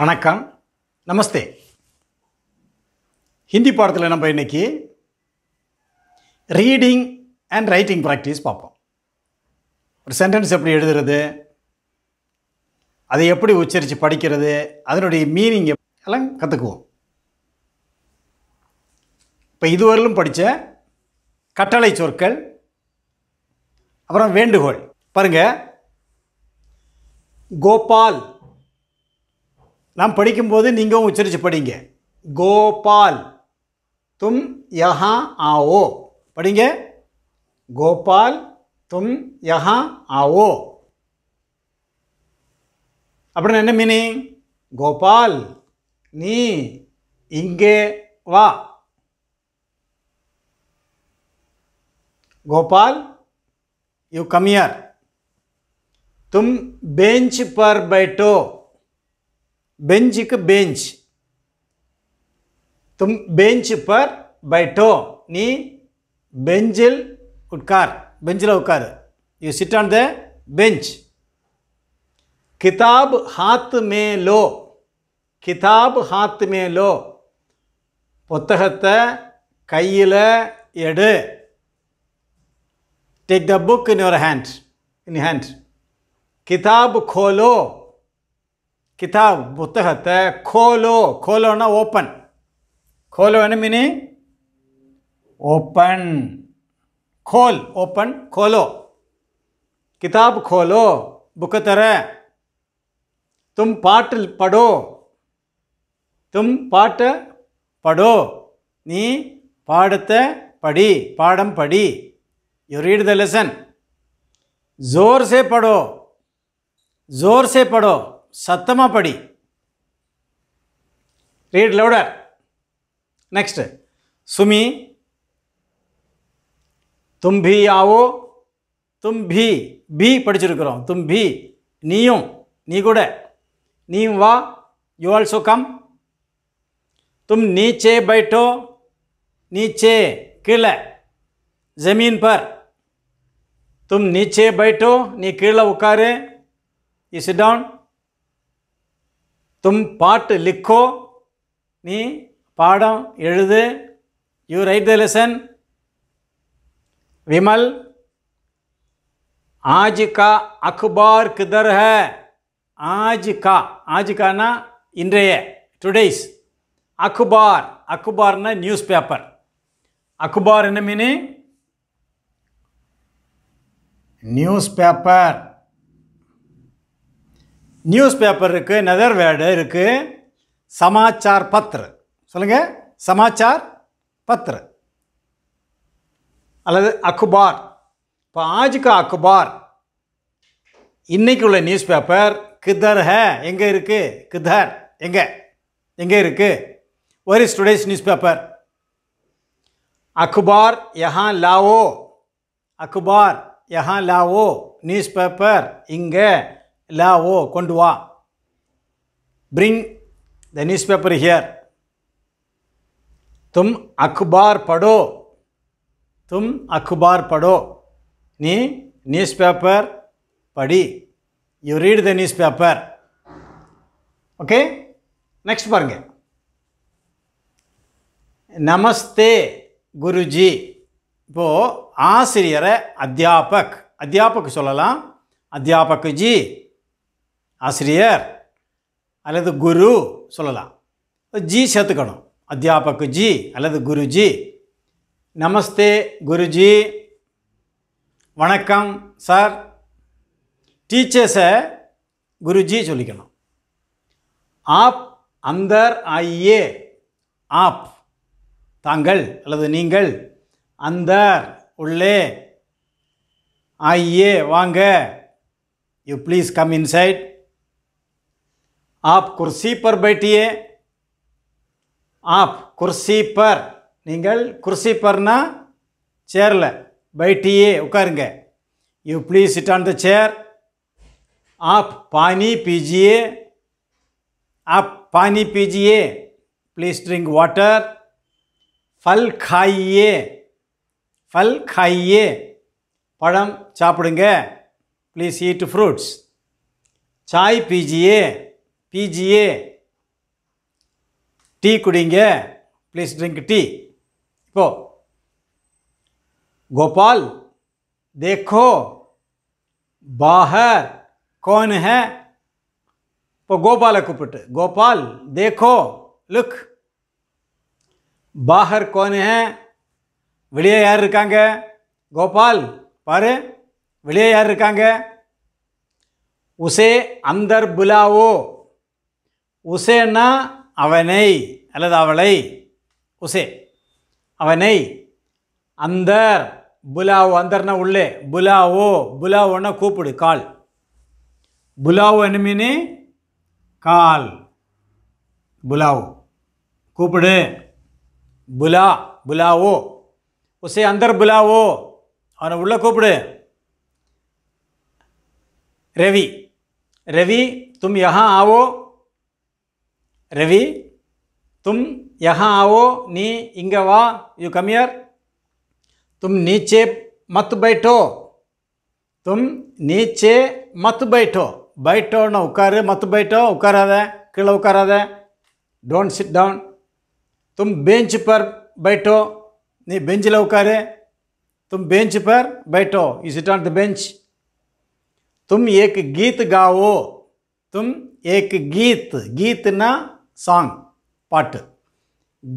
வணக்கம் நமஸ்தே ஹிந்தி பாடத்தில் நம்ம இன்னைக்கு ரீடிங் அண்ட் ரைட்டிங் ப்ராக்டிஸ் பார்ப்போம் ஒரு சென்டென்ஸ் எப்படி எழுதுறது அதை எப்படி உச்சரித்து படிக்கிறது அதனுடைய மீனிங் எல்லாம் கற்றுக்குவோம் இப்போ இதுவரையிலும் படித்த கட்டளை சொற்கள் அப்புறம் வேண்டுகோள் பாருங்கள் கோபால் லாம் படிக்கும் போது நீங்க உச்சரிச்சு படிங்க கோபால் तुम यहां आओ படிங்க கோபால் तुम यहां आओ அபர என்ன मीनिंग கோபால் நீ இங்கே 와 கோபால் யூ கம் ஹியர் तुम பெஞ்ச் પર பாய பெஞ்சுக்கு பெஞ்ச் தும் பெஞ்ச் பர் பை டோ நீ பெஞ்சில் உட்கார் பெஞ்சில் உட்கார் you sit on the bench கிதாப் ஹாத் மே லோ கிதாப் ஹாத் மே லோ புத்தகத்தை கையில் எடு take the book in your hand in hand கிதாப் கோலோ किताब புத்தகத்தை खोलो खोलोना ओपन கோலோ என்ன மீனி ஓப்பன் கோல் ஓப்பன் கோலோ கிதாப் கோலோ बुक तरह तुम पाठ पढ़ो तुम पाट पढ़ो नी पाड़ते पढ़ी पाड़म पढ़ी यू रीड द लेसन जोर से पढ़ो जोर से पढ़ो सतमा पड़ी रीड लाउडर नेक्स्ट सुमी तुम भी आओ तुम भी भी படிச்சிருக்கிறோம் तुम भी நீயும் நீ கூட நீயும் வா यू ऑल्सो कम तुम नीचे बैठो नीचे கீழே जमीन पर तुम नीचे बैठो நீ கீழே உட்காரு यू सिट डाउन தும் பாட்டு லிக்கோ நீ பாடம் எழுது you write the lesson Vimal ஆஜ் கா அக்பார் கிதர் ஹ ஆஜ் கா ஆஜ் கானா இன்றைய டுடேஸ் அக்பார் அக்பார்னா நியூஸ் பேப்பர் அக்பார் என்ன mean newspaper newspaper नदर वेड समाचार पत्र समाचार पत्र अलग अखबार आज का अखबार इनकी न्यूस किधर है ये किधर ये वर् टुडे न्यूस पेपर अखबार यहाँ लावो अखबार यहाँ लावो न्यूस इं லா ஓ கொண்டு வா bring the newspaper here தும் அக்பார் படோ தும் அக்பார் படோ நீ நியூஸ் பேப்பர் படி you read the newspaper okay next பாருங்கள் நமஸ்தே குருஜி இப்போது ஆசிரியரை அத்தியாபக் அத்தியாபக் சொல்லலாம் அத்தியாபக் ஜி ஆசிரியர் அல்லது குரு சொல்லலாம் ஜி சேர்த்துக்கணும் அத்தியாபக்கு ஜி அல்லது குருஜி நமஸ்தே குருஜி வணக்கம் சார் டீச்சர்ஸை குருஜி சொல்லிக்கணும் ஆப் அந்தர் ஆயே ஆப் தாங்கள் அல்லது நீங்கள் அந்த உள்ளே ஆயே வாங்க யூ ப்ளீஸ் கம் இன்சைட் आप कुर्सी पर बैठिए आप कुर्सी पर நீங்கள் குர்சி பர்னா சேரில் बैठिए உட்காருங்க you please sit on the chair आप पानी पीजिए आप पानी पीजिए प्लीज ड्रिंक वाटर फल खाइए फल खाइए பழம் சாப்பிடுங்க प्लीज ईट फ्रूट्स चाय पीजिए டிஜிஏ டீ குடிங்க ப்ளீஸ் ட்ரிங்க் டீ இப்போ गोपाल देखो बाहर कौन है இப்போ கோபாலை கூப்பிட்டு கோபால் தேக்கோ லுக் பாகர் கோனு வெளியே யார் இருக்காங்க கோபால் பாரு வெளியே யார் இருக்காங்க உசே அந்தர் புலாவோ உசேன்னா அவனை அல்லது அவளை உசே அவனை அந்தர் புலாவோ அந்தர்னா உள்ளே புலாவோ புலாவோன்னா கூப்பிடு கால் புலாவோ என்னமினி கால் புலாவோ கூப்பிடு புலா புலாவோ உசே அந்தர் புலாவோ அவனை உள்ளே கூப்பிடு ரவி ரவி தும் யஹா ஆவோ रवि तुम यहाँ आओ नी इंगे वा यू कम हियर तुम नीचे मत बैठो तुम नीचे मत बैठो बैठो ना उकार मत बैठो उकाराद कीड़े उकाराद डोंट सिट डाउन तुम बेंच पर बैठो नी बेंच ला तुम बेंच पर बैठो you sit on the bench तुम एक गीत गाओ तुम एक गीत गीत ना சாங் பாட்டு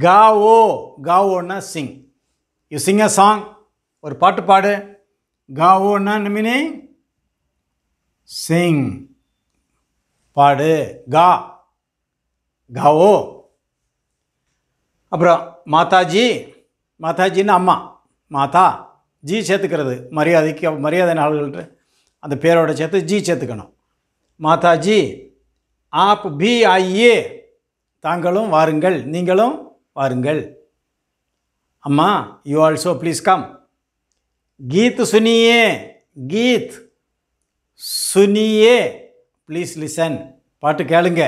கா ஓ கா ஓன்னா sing you sing a song ஒரு பாட்டு பாடு கா ஓன்னா மீனிங் சிங் பாடு கா காவோ அப்புறம் மாதாஜி மாதாஜின்னு அம்மா மாதா ஜி சேர்த்துக்கிறது மரியாதைக்கு மரியாதை நாள்கள்ட்டு அந்த பேரோட சேர்த்து ஜி சேர்த்துக்கணும் மாதாஜி ஆப் பி ஐஏ தாங்களும் வாருங்கள் நீங்களும் வாருங்கள் அம்மா யூ ஆல்சோ ப்ளீஸ் கம் கீத் சுனியே கீத் சுனியே ப்ளீஸ் லிசன் பாட்டு கேளுங்க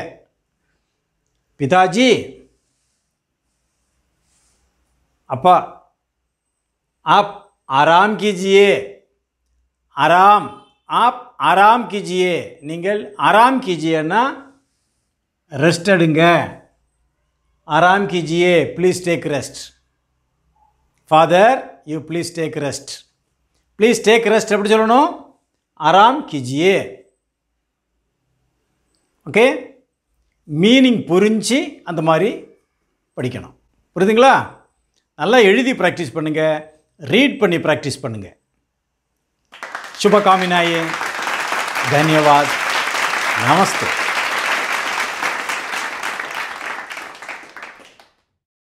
பிதாஜி அப்பா ஆப் ஆராம் கீஜியே ஆராம் ஆப் ஆராம் கீஜியே நீங்கள் ஆராம் கீஜியன்னா ரெஸ்ட் எடுங்க आराम கிஜியே please take rest father you please take rest please take rest எப்படி சொல்லணும் அராம் கிஜியே ஓகே மீனிங் புரிஞ்சு அந்த மாதிரி படிக்கணும் புரிதுங்களா நல்லா எழுதி ப்ராக்டிஸ் பண்ணுங்கள் ரீட் பண்ணி ப்ராக்டிஸ் பண்ணுங்கள் சுபகாமினாயே தன்யவாத் நமஸ்தே